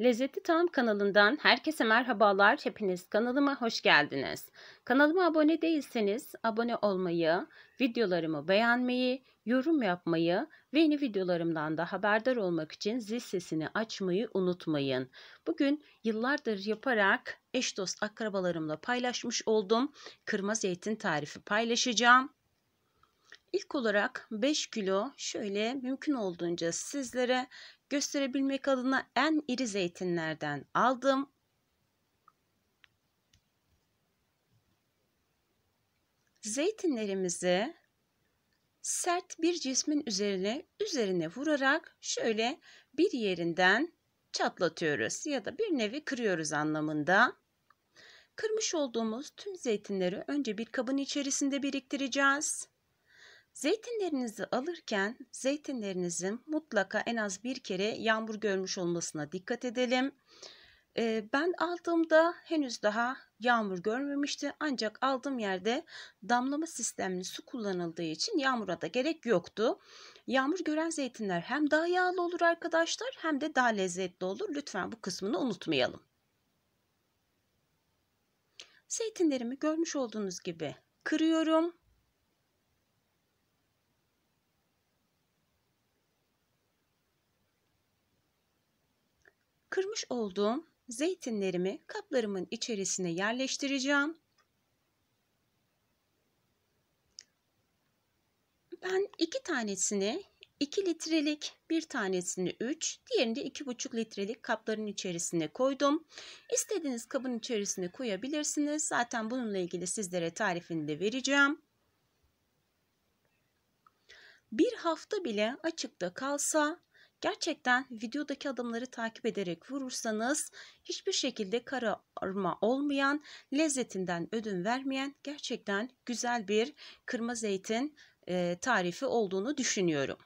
Lezzetli Tarım kanalından herkese merhabalar. Hepiniz kanalıma hoş geldiniz. Kanalıma abone değilseniz abone olmayı, videolarımı beğenmeyi, yorum yapmayı ve yeni videolarımdan da haberdar olmak için zil sesini açmayı unutmayın. Bugün yıllardır yaparak eş dost akrabalarımla paylaşmış olduğum kırmızı zeytin tarifi paylaşacağım. İlk olarak 5 kilo şöyle mümkün olduğunca sizlere gösterebilmek adına en iri zeytinlerden aldım. Zeytinlerimizi sert bir cismin üzerine üzerine vurarak şöyle bir yerinden çatlatıyoruz ya da bir nevi kırıyoruz anlamında. Kırmış olduğumuz tüm zeytinleri önce bir kabın içerisinde biriktireceğiz. Zeytinlerinizi alırken zeytinlerinizin mutlaka en az bir kere yağmur görmüş olmasına dikkat edelim. Ee, ben aldığımda henüz daha yağmur görmemişti ancak aldığım yerde damlama sistemli su kullanıldığı için yağmura da gerek yoktu. Yağmur gören zeytinler hem daha yağlı olur arkadaşlar hem de daha lezzetli olur. Lütfen bu kısmını unutmayalım. Zeytinlerimi görmüş olduğunuz gibi kırıyorum Kırmış olduğum zeytinlerimi kaplarımın içerisine yerleştireceğim. Ben iki tanesini 2 litrelik bir tanesini 3, diğerini de 2,5 litrelik kapların içerisine koydum. İstediğiniz kabın içerisine koyabilirsiniz. Zaten bununla ilgili sizlere tarifini de vereceğim. Bir hafta bile açıkta kalsa Gerçekten videodaki adımları takip ederek vurursanız hiçbir şekilde kararma olmayan, lezzetinden ödün vermeyen gerçekten güzel bir kırma zeytin e, tarifi olduğunu düşünüyorum.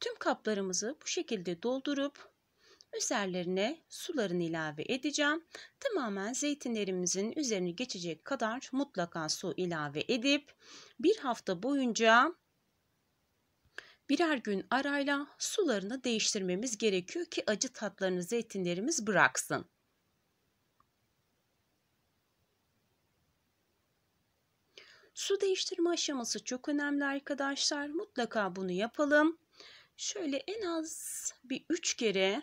Tüm kaplarımızı bu şekilde doldurup Üzerlerine sularını ilave edeceğim. Tamamen zeytinlerimizin üzerine geçecek kadar mutlaka su ilave edip bir hafta boyunca birer gün arayla sularını değiştirmemiz gerekiyor ki acı tatlarını zeytinlerimiz bıraksın. Su değiştirme aşaması çok önemli arkadaşlar. Mutlaka bunu yapalım. Şöyle en az bir 3 kere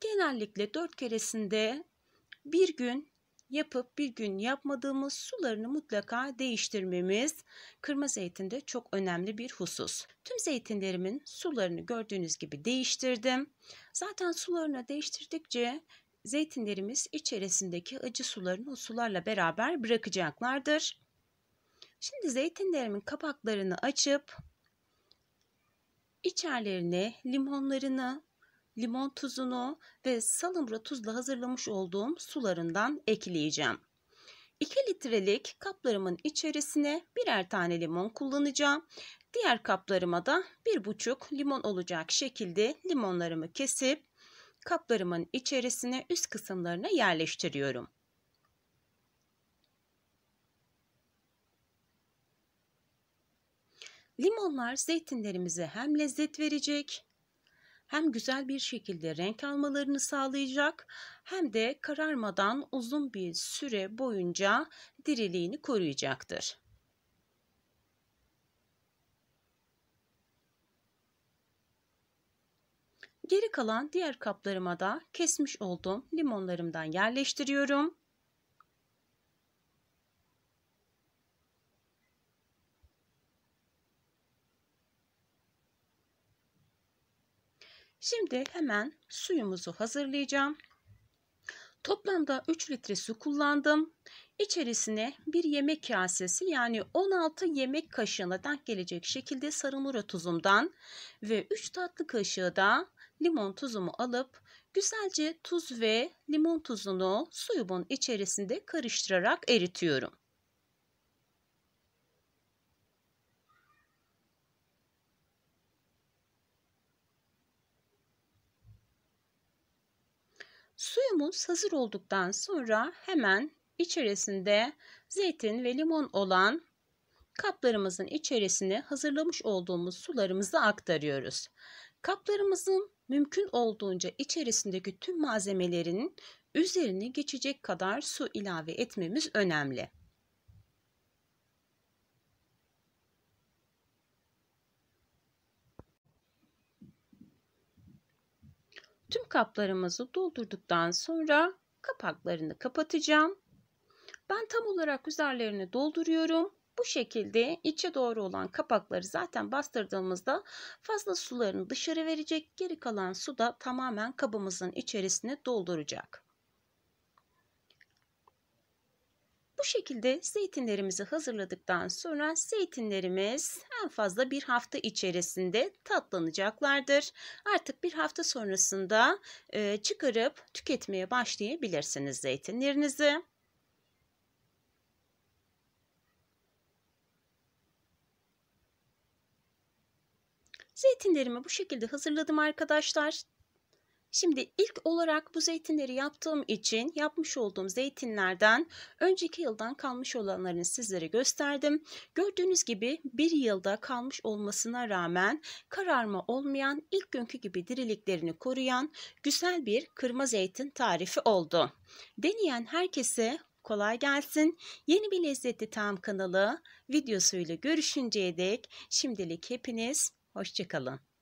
genellikle dört keresinde bir gün yapıp bir gün yapmadığımız sularını mutlaka değiştirmemiz kırmızı zeytinde çok önemli bir husus. Tüm zeytinlerimin sularını gördüğünüz gibi değiştirdim. Zaten sularını değiştirdikçe zeytinlerimiz içerisindeki acı sularını o sularla beraber bırakacaklardır. Şimdi zeytinlerimin kapaklarını açıp içerlerine limonlarını limon tuzunu ve salamura tuzla hazırlamış olduğum sularından ekleyeceğim. 2 litrelik kaplarımın içerisine birer tane limon kullanacağım. Diğer kaplarıma da 1,5 limon olacak şekilde limonlarımı kesip kaplarımın içerisine üst kısımlarına yerleştiriyorum. Limonlar zeytinlerimize hem lezzet verecek hem güzel bir şekilde renk almalarını sağlayacak hem de kararmadan uzun bir süre boyunca diriliğini koruyacaktır. Geri kalan diğer kaplarıma da kesmiş olduğum limonlarımdan yerleştiriyorum. Şimdi hemen suyumuzu hazırlayacağım. Toplamda 3 litre su kullandım. İçerisine bir yemek kasesi yani 16 yemek kaşığına denk gelecek şekilde sarımura tuzumdan ve 3 tatlı kaşığı da limon tuzumu alıp güzelce tuz ve limon tuzunu suyumun içerisinde karıştırarak eritiyorum. Suyumuz hazır olduktan sonra hemen içerisinde zeytin ve limon olan kaplarımızın içerisine hazırlamış olduğumuz sularımızı aktarıyoruz. Kaplarımızın mümkün olduğunca içerisindeki tüm malzemelerin üzerine geçecek kadar su ilave etmemiz önemli. Tüm kaplarımızı doldurduktan sonra kapaklarını kapatacağım. Ben tam olarak üzerlerini dolduruyorum. Bu şekilde içe doğru olan kapakları zaten bastırdığımızda fazla sularını dışarı verecek. Geri kalan su da tamamen kabımızın içerisine dolduracak. Bu şekilde zeytinlerimizi hazırladıktan sonra zeytinlerimiz en fazla bir hafta içerisinde tatlanacaklardır. Artık bir hafta sonrasında e, çıkarıp tüketmeye başlayabilirsiniz zeytinlerinizi. Zeytinlerimi bu şekilde hazırladım arkadaşlar. Şimdi ilk olarak bu zeytinleri yaptığım için yapmış olduğum zeytinlerden önceki yıldan kalmış olanlarını sizlere gösterdim. Gördüğünüz gibi bir yılda kalmış olmasına rağmen kararma olmayan ilk günkü gibi diriliklerini koruyan güzel bir kırma zeytin tarifi oldu. Deneyen herkese kolay gelsin. Yeni bir lezzetli tam kanalı videosuyla görüşünceye dek şimdilik hepiniz hoşçakalın.